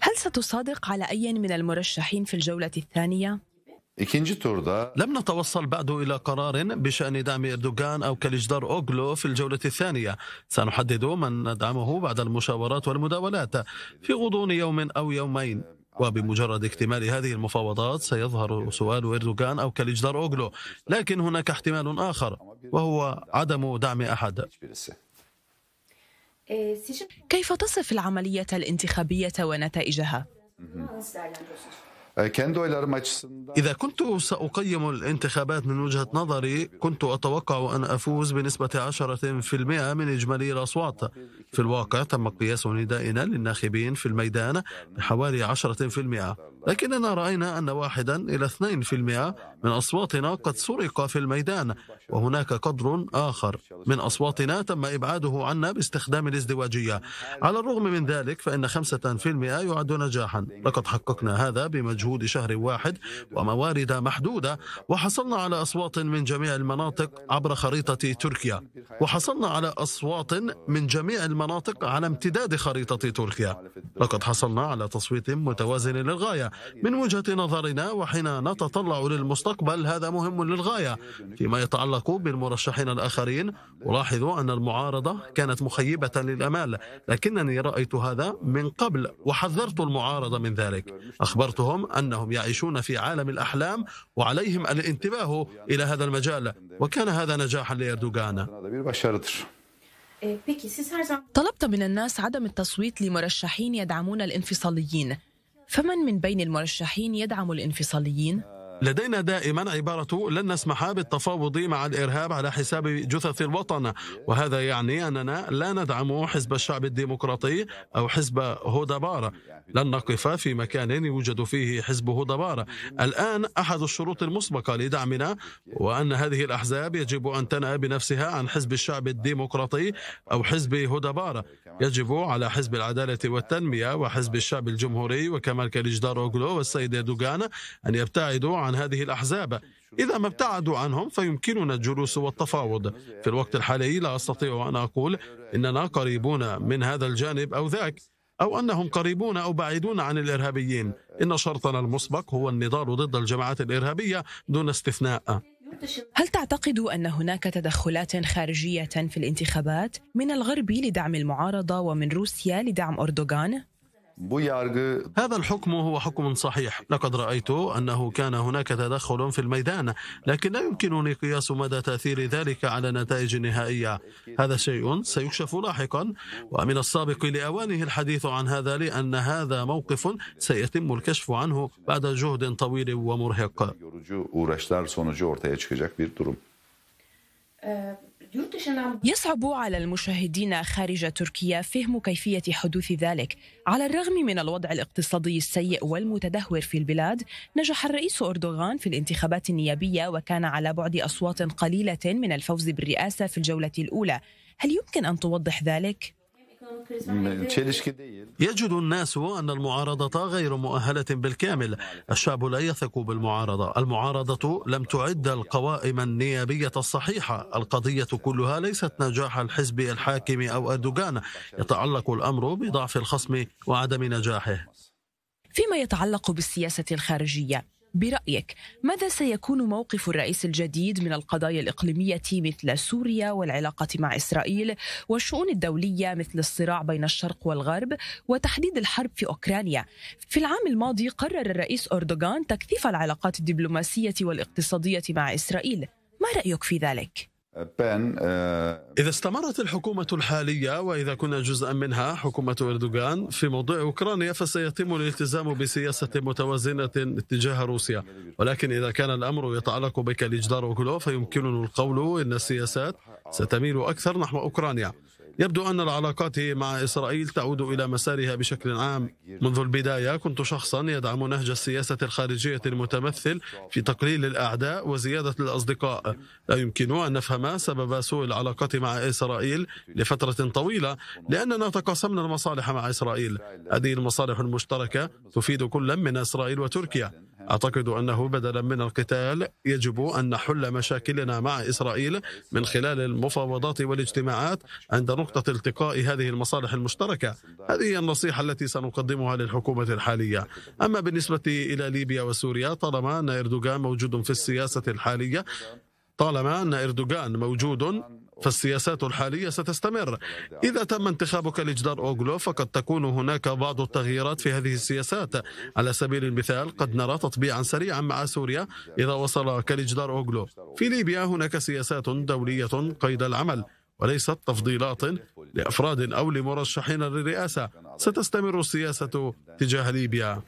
هل ستصادق على أي من المرشحين في الجولة الثانية؟ لم نتوصل بعد إلى قرار بشأن دعم إردوغان أو كالجدار أوغلو في الجولة الثانية سنحدد من ندعمه بعد المشاورات والمداولات في غضون يوم أو يومين وبمجرد اكتمال هذه المفاوضات سيظهر سؤال إردوغان أو كالجدار أوغلو لكن هناك احتمال آخر وهو عدم دعم أحد كيف تصف العملية الانتخابية ونتائجها؟ إذا كنت سأقيم الانتخابات من وجهة نظري كنت أتوقع أن أفوز بنسبة 10% من إجمالي الأصوات في الواقع تم قياس ندائنا للناخبين في الميدان بحوالي 10% لكننا رأينا أن واحدا إلى 2% من أصواتنا قد سرق في الميدان وهناك قدر آخر من أصواتنا تم إبعاده عنا باستخدام الازدواجية على الرغم من ذلك فإن 5% يعد نجاحا لقد حققنا هذا بمجهود شهر واحد وموارد محدودة وحصلنا على أصوات من جميع المناطق عبر خريطة تركيا وحصلنا على أصوات من جميع المناطق على امتداد خريطة تركيا لقد حصلنا على تصويت متوازن للغاية من وجهة نظرنا وحين نتطلع للمستقبل هذا مهم للغاية فيما يتعلق بالمرشحين الآخرين ألاحظ أن المعارضة كانت مخيبة للأمال لكنني رأيت هذا من قبل وحذرت المعارضة من ذلك أخبرتهم أنهم يعيشون في عالم الأحلام وعليهم الانتباه إلى هذا المجال وكان هذا نجاحا لأردوغان طلبت من الناس عدم التصويت لمرشحين يدعمون الانفصاليين فمن من بين المرشحين يدعم الانفصاليين؟ لدينا دائما عبارة لن نسمح بالتفاوض مع الإرهاب على حساب جثث الوطن وهذا يعني أننا لا ندعم حزب الشعب الديمقراطي أو حزب هودبار لن نقف في مكان يوجد فيه حزب هودبار الآن أحد الشروط المسبقة لدعمنا وأن هذه الأحزاب يجب أن تنأى بنفسها عن حزب الشعب الديمقراطي أو حزب هودبار يجب على حزب العدالة والتنمية وحزب الشعب الجمهوري وكمال كليجدار أوغلو والسيد أردوغان أن يبتعدوا عن عن هذه الأحزاب إذا ما ابتعدوا عنهم فيمكننا الجلوس والتفاوض في الوقت الحالي لا أستطيع أن أقول إننا قريبون من هذا الجانب أو ذاك أو أنهم قريبون أو بعيدون عن الإرهابيين إن شرطنا المسبق هو النضال ضد الجماعات الإرهابية دون استثناء هل تعتقد أن هناك تدخلات خارجية في الانتخابات من الغرب لدعم المعارضة ومن روسيا لدعم أردوغان؟ هذا الحكم هو حكم صحيح لقد رأيت أنه كان هناك تدخل في الميدان لكن لا يمكنني قياس مدى تأثير ذلك على النتائج النهائية هذا شيء سيكشف لاحقا ومن السابق لأوانه الحديث عن هذا لأن هذا موقف سيتم الكشف عنه بعد جهد طويل ومرهق يصعب على المشاهدين خارج تركيا فهم كيفية حدوث ذلك على الرغم من الوضع الاقتصادي السيء والمتدهور في البلاد نجح الرئيس أردوغان في الانتخابات النيابية وكان على بعد أصوات قليلة من الفوز بالرئاسة في الجولة الأولى هل يمكن أن توضح ذلك؟ يجد الناس أن المعارضة غير مؤهلة بالكامل الشعب لا يثق بالمعارضة المعارضة لم تعد القوائم النيابية الصحيحة القضية كلها ليست نجاح الحزب الحاكم أو أردوغان يتعلق الأمر بضعف الخصم وعدم نجاحه فيما يتعلق بالسياسة الخارجية برأيك ماذا سيكون موقف الرئيس الجديد من القضايا الإقليمية مثل سوريا والعلاقة مع إسرائيل والشؤون الدولية مثل الصراع بين الشرق والغرب وتحديد الحرب في أوكرانيا في العام الماضي قرر الرئيس أردوغان تكثيف العلاقات الدبلوماسية والاقتصادية مع إسرائيل ما رأيك في ذلك؟ آه، إذا استمرت الحكومة الحالية وإذا كنا جزءا منها حكومة أردوغان في موضوع أوكرانيا فسيتم الالتزام بسياسة متوازنة تجاه روسيا ولكن إذا كان الأمر يتعلق بك الإجدار وكلو فيمكننا القول إن السياسات ستميل أكثر نحو أوكرانيا يبدو أن العلاقات مع إسرائيل تعود إلى مسارها بشكل عام منذ البداية كنت شخصا يدعم نهج السياسة الخارجية المتمثل في تقليل الأعداء وزيادة الأصدقاء لا يمكن أن نفهم سبب سوء العلاقات مع إسرائيل لفترة طويلة لأننا تقاسمنا المصالح مع إسرائيل هذه المصالح المشتركة تفيد كل من إسرائيل وتركيا أعتقد أنه بدلا من القتال يجب أن نحل مشاكلنا مع إسرائيل من خلال المفاوضات والاجتماعات عند نقطة التقاء هذه المصالح المشتركة هذه هي النصيحة التي سنقدمها للحكومة الحالية أما بالنسبة إلى ليبيا وسوريا طالما أن إردوغان موجود في السياسة الحالية طالما أن إردوغان موجود فالسياسات الحالية ستستمر إذا تم انتخابك لجدار أوغلو فقد تكون هناك بعض التغييرات في هذه السياسات على سبيل المثال قد نرى تطبيعا سريعا مع سوريا إذا وصل كالجدار أوغلو في ليبيا هناك سياسات دولية قيد العمل وليست تفضيلات لافراد او لمرشحين للرئاسه ستستمر السياسه تجاه ليبيا